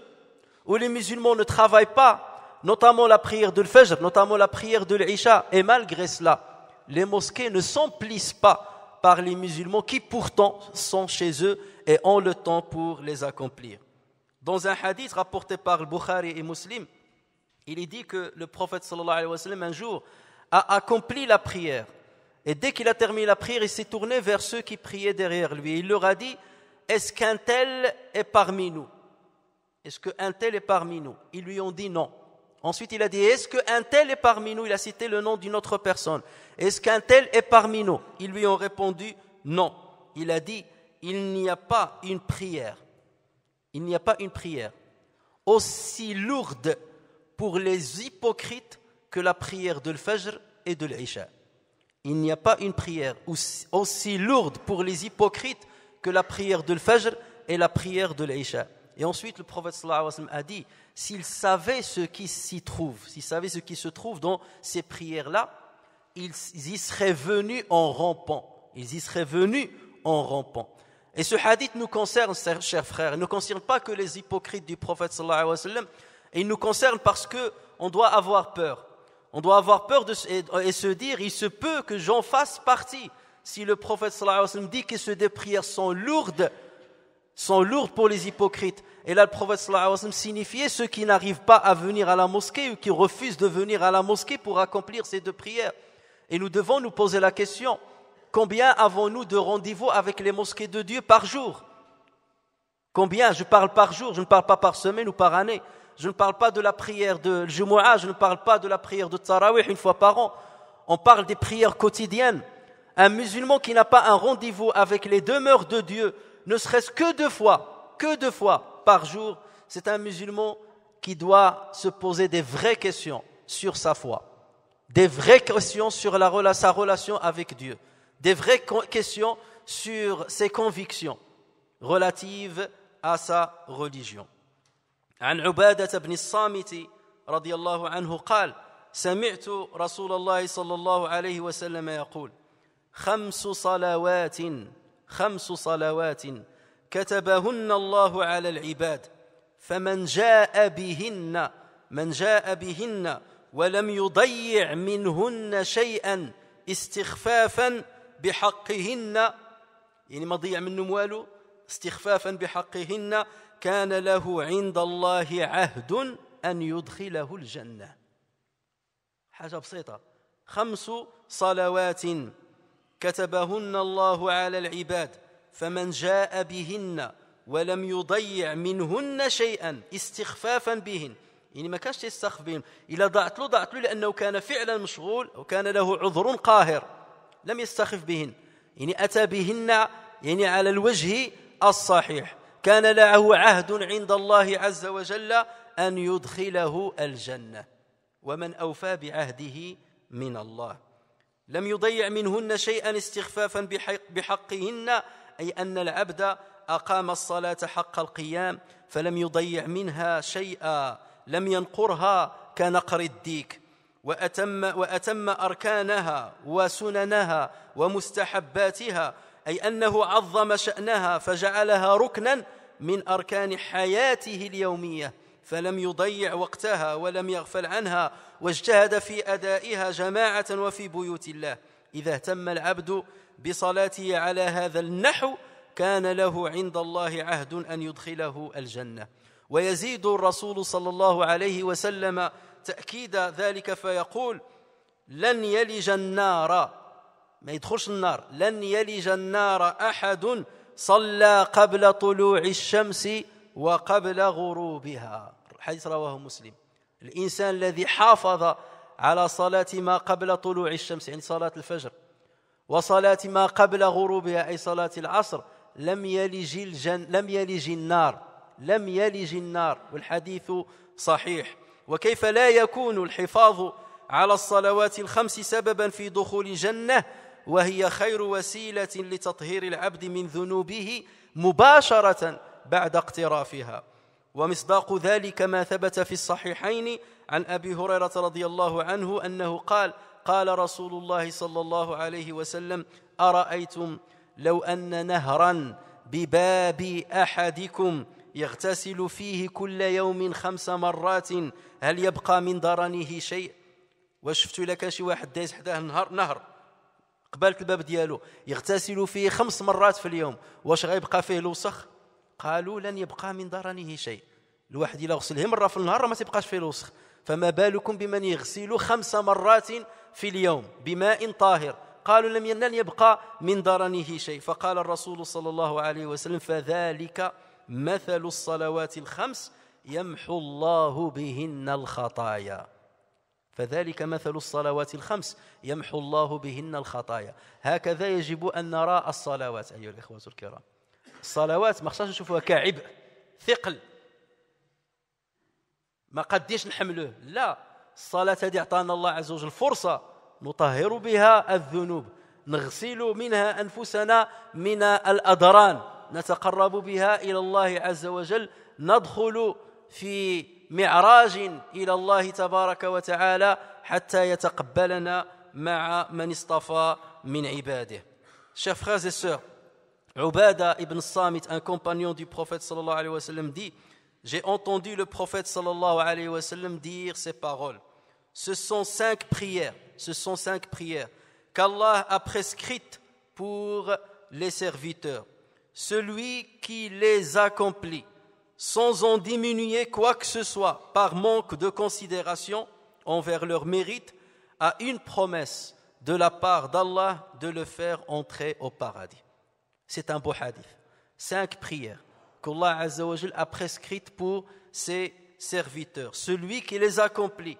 où les musulmans ne travaillent pas, notamment la prière de l'Fajr, notamment la prière de l'Isha. Et malgré cela, les mosquées ne s'emplissent pas par les musulmans qui pourtant sont chez eux et ont le temps pour les accomplir. Dans un hadith rapporté par le Bukhari et Muslim, il est dit que le prophète sallallahu alayhi wa sallam, un jour, a accompli la prière. Et dès qu'il a terminé la prière, il s'est tourné vers ceux qui priaient derrière lui. Il leur a dit Est-ce qu'un tel est parmi nous Est-ce qu'un tel est parmi nous Ils lui ont dit non. Ensuite, il a dit Est-ce qu'un tel est parmi nous Il a cité le nom d'une autre personne. Est-ce qu'un tel est parmi nous Ils lui ont répondu non. Il a dit Il n'y a pas une prière il n'y a pas une prière aussi lourde pour les hypocrites que la prière de l'Fajr et de l'Isha. Il n'y a pas une prière aussi lourde pour les hypocrites que la prière de l'Fajr et la prière de l'Isha. Et ensuite, le prophète a dit, s'il savait ce qui s'y trouve, s'il savait ce qui se trouve dans ces prières-là, ils y seraient venus en rampant. Ils y seraient venus en rampant. Et ce hadith nous concerne, chers frères, il ne concerne pas que les hypocrites du prophète sallallahu alayhi wa sallam, il nous concerne parce que doit avoir peur. On doit avoir peur de, et, se dire, il se peut que j'en fasse partie. Si le prophète sallallahu alayhi wa sallam dit que ces deux prières sont lourdes, sont lourdes pour les hypocrites. Et là, le prophète sallallahu alayhi wa sallam signifiait ceux qui n'arrivent pas à venir à la mosquée ou qui refusent de venir à la mosquée pour accomplir ces deux prières. Et nous devons nous poser la question, Combien avons-nous de rendez-vous avec les mosquées de Dieu par jour Combien Je parle par jour, je ne parle pas par semaine ou par année. Je ne parle pas de la prière de Jumu'ah, je ne parle pas de la prière de Taraweeh une fois par an. On parle des prières quotidiennes. Un musulman qui n'a pas un rendez-vous avec les demeures de Dieu, ne serait-ce que deux fois, que deux fois par jour, c'est un musulman qui doit se poser des vraies questions sur sa foi, des vraies questions sur sa relation avec Dieu. des vraies questions sur ses convictions relatives à sa religion. عن عبادة بن الصامت رضي الله عنه قال سمعت رسول الله صلى الله عليه وسلم يقول خمس صلوات خمس صلوات كتبهن الله على العباد فمن جاء بهن من جاء بهن ولم يضيع منهن شيئا استخفافا بحقهن يعني ما ضيع منهم والو استخفافا بحقهن كان له عند الله عهد أن يدخله الجنة حاجة بسيطة خمس صلوات كتبهن الله على العباد فمن جاء بهن ولم يضيع منهن شيئا استخفافا بهن يعني ما كانش يستخف بهم إلا ضعت له ضعت له لأنه كان فعلا مشغول وكان له عذر قاهر لم يستخف بهن يعني أتى بهن يعني على الوجه الصحيح كان له عهد عند الله عز وجل أن يدخله الجنة ومن أوفى بعهده من الله لم يضيع منهن شيئا استخفافا بحق بحقهن أي أن العبد أقام الصلاة حق القيام فلم يضيع منها شيئا لم ينقرها كنقر الديك وأتم, وأتم أركانها وسننها ومستحباتها أي أنه عظم شأنها فجعلها ركنا من أركان حياته اليومية فلم يضيع وقتها ولم يغفل عنها واجتهد في أدائها جماعة وفي بيوت الله إذا اهتم العبد بصلاته على هذا النحو كان له عند الله عهد أن يدخله الجنة ويزيد الرسول صلى الله عليه وسلم تأكيد ذلك فيقول لن يلج النار ما يدخلش النار لن يلج النار أحد صلى قبل طلوع الشمس وقبل غروبها حديث رواه مسلم الإنسان الذي حافظ على صلاة ما قبل طلوع الشمس يعني صلاة الفجر وصلاة ما قبل غروبها أي صلاة العصر لم يلج الجن لم يلج النار لم يلج النار والحديث صحيح وكيف لا يكون الحفاظ على الصلوات الخمس سببا في دخول الجنه وهي خير وسيله لتطهير العبد من ذنوبه مباشره بعد اقترافها ومصداق ذلك ما ثبت في الصحيحين عن ابي هريره رضي الله عنه انه قال قال رسول الله صلى الله عليه وسلم ارايتم لو ان نهرا بباب احدكم يغتسل فيه كل يوم خمس مرات هل يبقى من ضرنه شيء واش شفتوا الا كان شي واحد دايز حداه النهار نهر قبالك الباب ديالو يغتسل فيه خمس مرات في اليوم واش غيبقى فيه الوسخ قالوا لن يبقى من ضرنه شيء الواحد الا غسله مره في النهار ما تبقاش فيه الوسخ فما بالكم بمن يغسل خمس مرات في اليوم بماء طاهر قالوا لم ينل يبقى من ضرنه شيء فقال الرسول صلى الله عليه وسلم فذلك مثل الصلوات الخمس يمحو الله بهن الخطايا فذلك مثل الصلوات الخمس يمحو الله بهن الخطايا هكذا يجب أن نرى الصلوات أيها الإخوة الكرام الصلوات ما خصناش نشوفوها كعبء ثقل ما قديش نحملوه لا الصلاة هذه أعطانا الله عز وجل فرصة نطهر بها الذنوب نغسل منها أنفسنا من الأدران نتقرب بها إلى الله عز وجل ندخل في il الى الله تبارك wa ta'ala يتقبلنا maa من اصطفى min عباده chers frères et sœurs Ubada ibn Samit un compagnon du prophète sallallahu alayhi wa sallam dit j'ai entendu le prophète sallallahu alayhi wa sallam dire ces paroles ce sont cinq prières ce sont cinq prières qu'Allah a prescrites pour les serviteurs celui qui les accomplit sans en diminuer quoi que ce soit par manque de considération envers leur mérite, à une promesse de la part d'Allah de le faire entrer au paradis. C'est un beau hadith. Cinq prières qu'Allah a prescrites pour ses serviteurs. Celui qui les accomplit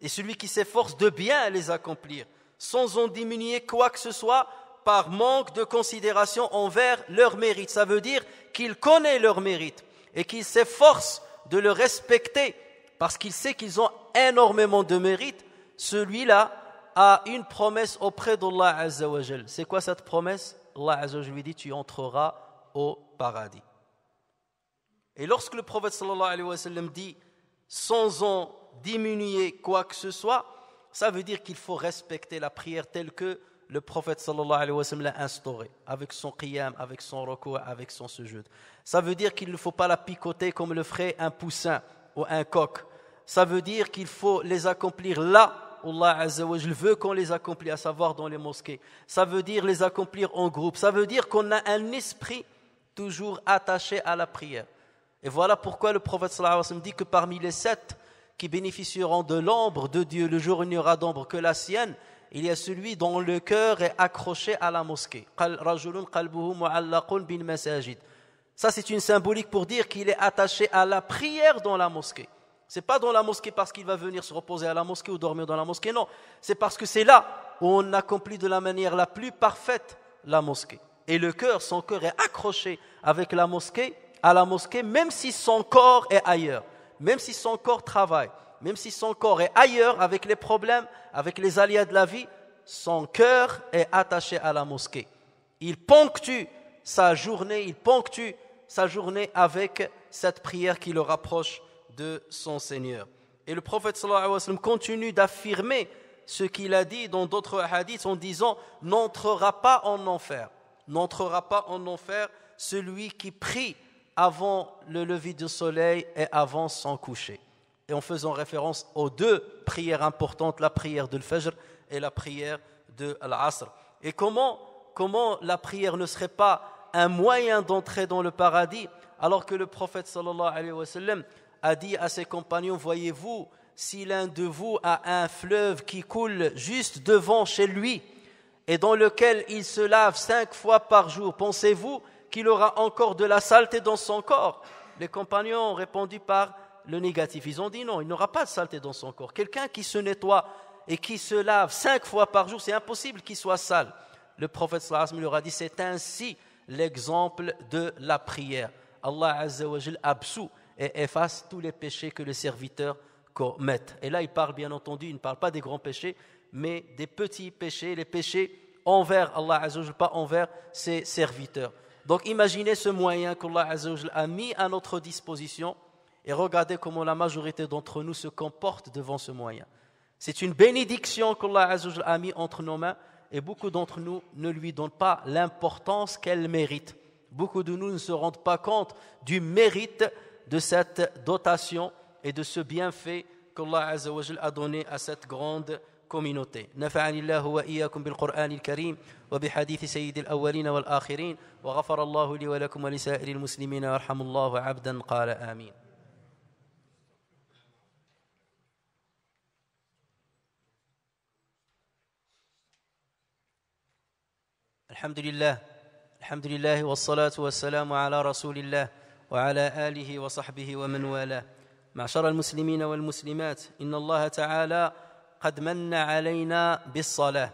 et celui qui s'efforce de bien les accomplir, sans en diminuer quoi que ce soit par manque de considération envers leur mérite. Ça veut dire qu'il connaît leur mérite et qu'il s'efforce de le respecter parce qu'il sait qu'ils ont énormément de mérite, celui-là a une promesse auprès d'Allah Azzawajal. C'est quoi cette promesse Allah Azzawajal lui dit Tu entreras au paradis. Et lorsque le prophète alayhi wa sallam dit Sans en diminuer quoi que ce soit, ça veut dire qu'il faut respecter la prière telle que le prophète sallallahu alayhi wa sallam l'a instauré avec son qiyam, avec son recours, avec son sujud. Ça veut dire qu'il ne faut pas la picoter comme le ferait un poussin ou un coq. Ça veut dire qu'il faut les accomplir là où Allah veut qu'on les accomplisse, à savoir dans les mosquées. Ça veut dire les accomplir en groupe. Ça veut dire qu'on a un esprit toujours attaché à la prière. Et voilà pourquoi le prophète sallallahu alayhi wa sallam dit que parmi les sept qui bénéficieront de l'ombre de Dieu, le jour où il n'y aura d'ombre que la sienne, il y a celui dont le cœur est accroché à la mosquée. Ça, c'est une symbolique pour dire qu'il est attaché à la prière dans la mosquée. C'est pas dans la mosquée parce qu'il va venir se reposer à la mosquée ou dormir dans la mosquée, non. C'est parce que c'est là où on accomplit de la manière la plus parfaite la mosquée. Et le cœur, son cœur est accroché avec la mosquée, à la mosquée, même si son corps est ailleurs, même si son corps travaille même si son corps est ailleurs avec les problèmes, avec les aléas de la vie, son cœur est attaché à la mosquée. Il ponctue sa journée, il ponctue sa journée avec cette prière qui le rapproche de son Seigneur. Et le prophète alayhi wa sallam continue d'affirmer ce qu'il a dit dans d'autres hadiths en disant n'entrera pas en enfer n'entrera pas en enfer celui qui prie avant le lever du soleil et avant son coucher et en faisant référence aux deux prières importantes, la prière de l'Fajr et la prière de l'Asr. Et comment, comment la prière ne serait pas un moyen d'entrer dans le paradis alors que le prophète a dit à ses compagnons, voyez-vous, si l'un de vous a un fleuve qui coule juste devant chez lui et dans lequel il se lave cinq fois par jour, pensez-vous qu'il aura encore de la saleté dans son corps Les compagnons ont répondu par le négatif. Ils ont dit non, il n'aura pas de saleté dans son corps. Quelqu'un qui se nettoie et qui se lave cinq fois par jour, c'est impossible qu'il soit sale. Le prophète sallallahu leur a dit c'est ainsi l'exemple de la prière. Allah azza absout et efface tous les péchés que le serviteur commettent. Et là, il parle bien entendu, il ne parle pas des grands péchés, mais des petits péchés, les péchés envers Allah Azzawajal, pas envers ses serviteurs. Donc imaginez ce moyen qu'Allah Azzawajal a mis à notre disposition et regardez comment la majorité d'entre nous se comporte devant ce moyen. C'est une bénédiction qu'Allah a mis entre nos mains et beaucoup d'entre nous ne lui donnent pas l'importance qu'elle mérite. Beaucoup de nous ne se rendent pas compte du mérite de cette dotation et de ce bienfait qu'Allah a donné à cette grande communauté. نفعني الله بالقرآن الكريم وبحديث سيد الأولين والآخرين وغفر الله لي ولكم المسلمين الله قال آمين الحمد لله الحمد لله والصلاة والسلام على رسول الله وعلى آله وصحبه ومن والاه معشر المسلمين والمسلمات إن الله تعالى قد من علينا بالصلاة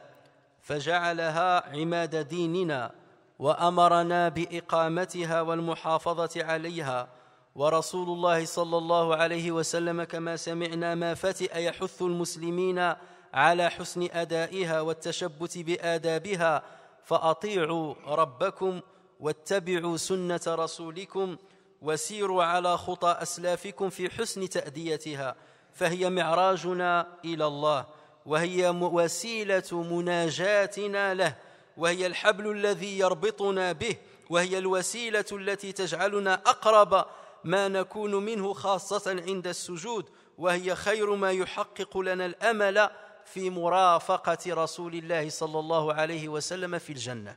فجعلها عماد ديننا وأمرنا بإقامتها والمحافظة عليها ورسول الله صلى الله عليه وسلم كما سمعنا ما فتئ يحث المسلمين على حسن أدائها والتشبت بآدابها فأطيعوا ربكم واتبعوا سنة رسولكم وسيروا على خطى أسلافكم في حسن تأديتها فهي معراجنا إلى الله وهي وسيلة مناجاتنا له وهي الحبل الذي يربطنا به وهي الوسيلة التي تجعلنا أقرب ما نكون منه خاصة عند السجود وهي خير ما يحقق لنا الأمل في مرافقة رسول الله صلى الله عليه وسلم في الجنة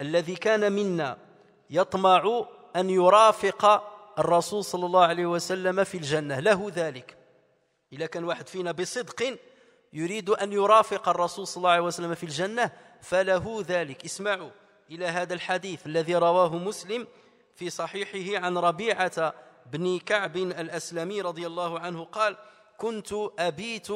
الذي كان منا يطمع أن يرافق الرسول صلى الله عليه وسلم في الجنة له ذلك إذا كان واحد فينا بصدق يريد أن يرافق الرسول صلى الله عليه وسلم في الجنة فله ذلك اسمعوا إلى هذا الحديث الذي رواه مسلم في صحيحه عن ربيعة بن كعب الأسلمي رضي الله عنه قال كنت أبيت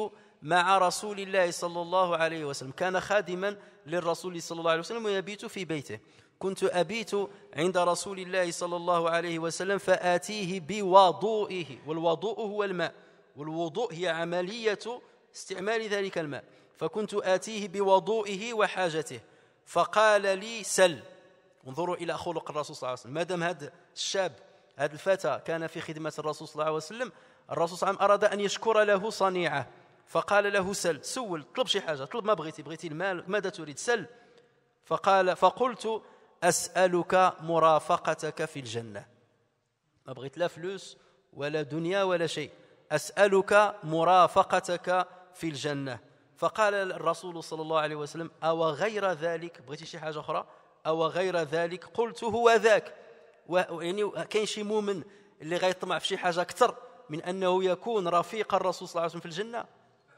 مع رسول الله صلى الله عليه وسلم كان خادما للرسول صلى الله عليه وسلم ويبيت في بيته كنت أبيت عند رسول الله صلى الله عليه وسلم فآتيه بوضوئه والوضوء هو الماء والوضوء هي عملية استعمال ذلك الماء فكنت آتيه بوضوئه وحاجته فقال لي سل انظروا إلى خلق الرسول صلى الله عليه وسلم ما دام هذا الشاب هذا الفتى كان في خدمة الرسول صلى الله عليه وسلم الرسول صلى الله عليه وسلم أراد أن يشكر له صنيعه فقال له سل سول طلب شي حاجه طلب ما بغيتي بغيتي المال ماذا تريد سل فقال فقلت اسالك مرافقتك في الجنه ما بغيت لا فلوس ولا دنيا ولا شيء اسالك مرافقتك في الجنه فقال الرسول صلى الله عليه وسلم او غير ذلك بغيتي شي حاجه اخرى او غير ذلك قلت هو ذاك يعني كاين شي مؤمن اللي غيطمع في شي حاجه اكثر من انه يكون رفيق الرسول صلى الله عليه وسلم في الجنه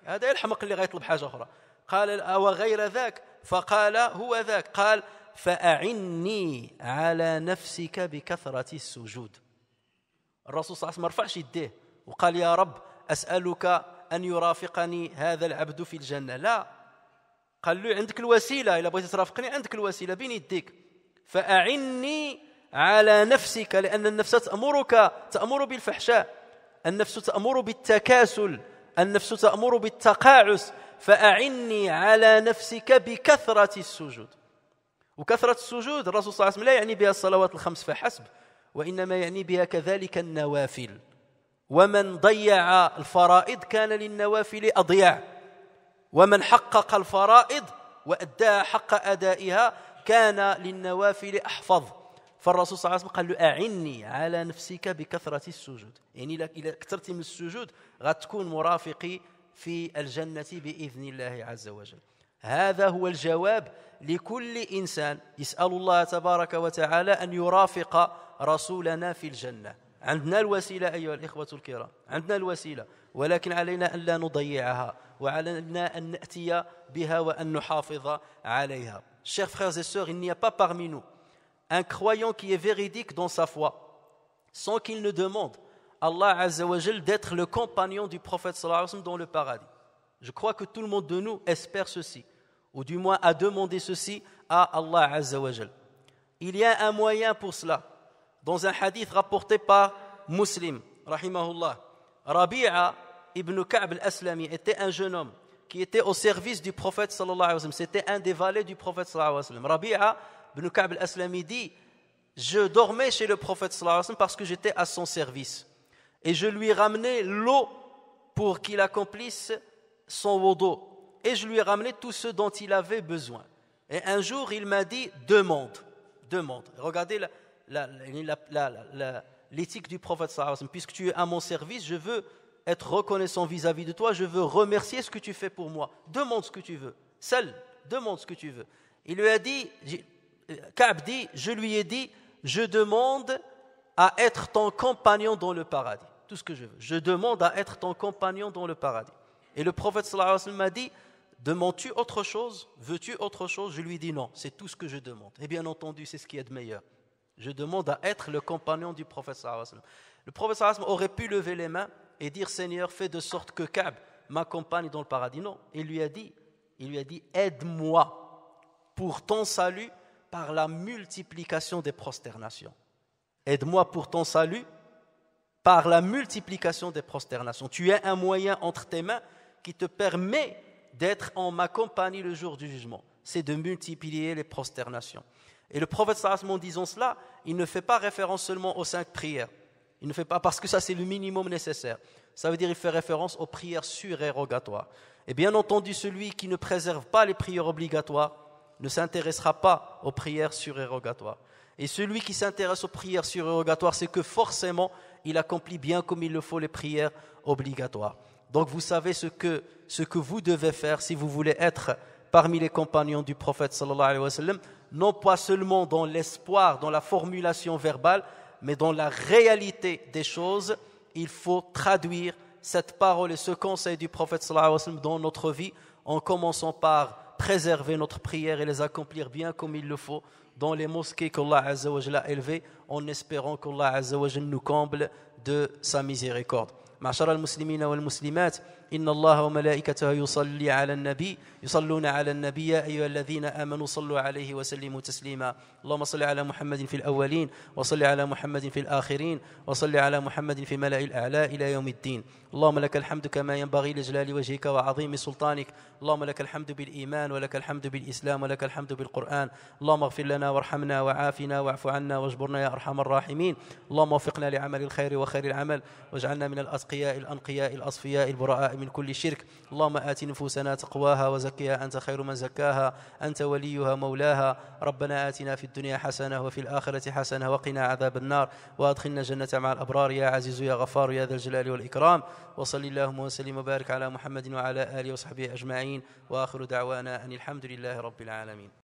هذا الحمق اللي غيطلب حاجه اخرى قال او غير ذاك فقال هو ذاك قال فاعني على نفسك بكثره السجود الرسول صلى الله عليه وسلم ما رفعش يديه وقال يا رب اسالك ان يرافقني هذا العبد في الجنه لا قال له عندك الوسيله الا بغيتي ترافقني عندك الوسيله بين يديك فاعني على نفسك لان النفس تامرك تامر بالفحشاء النفس تامر بالتكاسل النفس تأمر بالتقاعس فأعني على نفسك بكثرة السجود وكثرة السجود الرسول صلى الله عليه وسلم لا يعني بها الصلوات الخمس فحسب وإنما يعني بها كذلك النوافل ومن ضيع الفرائض كان للنوافل أضيع ومن حقق الفرائض وأداها حق أدائها كان للنوافل أحفظ فالرسول صلى الله عليه وسلم قال له أعني على نفسك بكثرة السجود يعني إذا كثرتي من السجود غتكون مرافقي في الجنة بإذن الله عز وجل هذا هو الجواب لكل إنسان يسأل الله تبارك وتعالى أن يرافق رسولنا في الجنة عندنا الوسيلة أيها الإخوة الكرام عندنا الوسيلة ولكن علينا أن لا نضيعها وعلينا أن نأتي بها وأن نحافظ عليها شيخ frères et il n'y a pas parmi nous un croyant qui est véridique dans sa foi, sans qu'il ne demande Allah d'être le compagnon du prophète sallallahu alayhi wa dans le paradis. Je crois que tout le monde de nous espère ceci, ou du moins a demandé ceci à Allah Il y a un moyen pour cela, dans un hadith rapporté par Muslim, rahimahullah. Rabi'a ibn Ka'b al-Aslami était un jeune homme qui était au service du prophète sallallahu alayhi wa sallam. C'était un des valets du prophète sallallahu alayhi wa sallam. Rabi'a ibn Ka'b al dit Je dormais chez le prophète sallallahu parce que j'étais à son service. Et je lui ramenais l'eau pour qu'il accomplisse son wudu. Et je lui ramenais tout ce dont il avait besoin. Et un jour, il m'a dit Demande, demande. Regardez l'éthique du prophète sallallahu Puisque tu es à mon service, je veux être reconnaissant vis-à-vis -vis de toi, je veux remercier ce que tu fais pour moi. Demande ce que tu veux. Seul, demande ce que tu veux. Il lui a dit, Kaab dit, je lui ai dit, je demande à être ton compagnon dans le paradis. Tout ce que je veux. Je demande à être ton compagnon dans le paradis. Et le prophète sallallahu alayhi wa sallam m'a dit, demandes-tu autre chose Veux-tu autre chose Je lui dis non, c'est tout ce que je demande. Et bien entendu, c'est ce qui est de meilleur. Je demande à être le compagnon du prophète sallallahu alayhi wa Le prophète sallallahu alayhi wa aurait pu lever les mains et dire, Seigneur, fais de sorte que Kaab m'accompagne dans le paradis. Non, il lui a dit, il lui a dit, aide-moi pour ton salut par la multiplication des prosternations. Aide-moi pour ton salut par la multiplication des prosternations. Tu as un moyen entre tes mains qui te permet d'être en ma compagnie le jour du jugement. C'est de multiplier les prosternations. Et le prophète sallallahu disant cela, il ne fait pas référence seulement aux cinq prières. Il ne fait pas parce que ça c'est le minimum nécessaire. Ça veut dire il fait référence aux prières surérogatoires. Et bien entendu, celui qui ne préserve pas les prières obligatoires, ne s'intéressera pas aux prières surérogatoires. Et celui qui s'intéresse aux prières surérogatoires, c'est que forcément, il accomplit bien comme il le faut les prières obligatoires. Donc vous savez ce que, ce que vous devez faire si vous voulez être parmi les compagnons du prophète alayhi wa sallam, non pas seulement dans l'espoir, dans la formulation verbale, mais dans la réalité des choses, il faut traduire cette parole et ce conseil du prophète alayhi wa sallam dans notre vie en commençant par préserver notre prière et les accomplir bien comme il le faut dans les mosquées qu'Allah a élevées en espérant qu'Allah Azzawajal nous comble de sa miséricorde. muslimat إن الله وملائكته يصلي على النبي يصلون على النبي يا أيها الذين آمنوا صلوا عليه وسلموا تسليما اللهم صل على محمد في الأولين وصل على محمد في الآخرين وصل على محمد في ملأ الأعلى إلى يوم الدين اللهم لك الحمد كما ينبغي لجلال وجهك وعظيم سلطانك اللهم لك الحمد بالإيمان ولك الحمد بالإسلام ولك الحمد بالقرآن اللهم اغفر لنا وارحمنا وعافنا واعف عنا واجبرنا يا أرحم الراحمين اللهم وفقنا لعمل الخير وخير العمل واجعلنا من الأتقياء الأنقياء الأصفياء البراء من كل شرك اللهم آت نفوسنا تقواها وزكيها أنت خير من زكاها أنت وليها مولاها ربنا آتنا في الدنيا حسنة وفي الآخرة حسنة وقنا عذاب النار وأدخلنا الجنة مع الأبرار يا عزيز يا غفار يا ذا الجلال والإكرام وصل اللهم وسلم وبارك على محمد وعلى آله وصحبه أجمعين وآخر دعوانا أن الحمد لله رب العالمين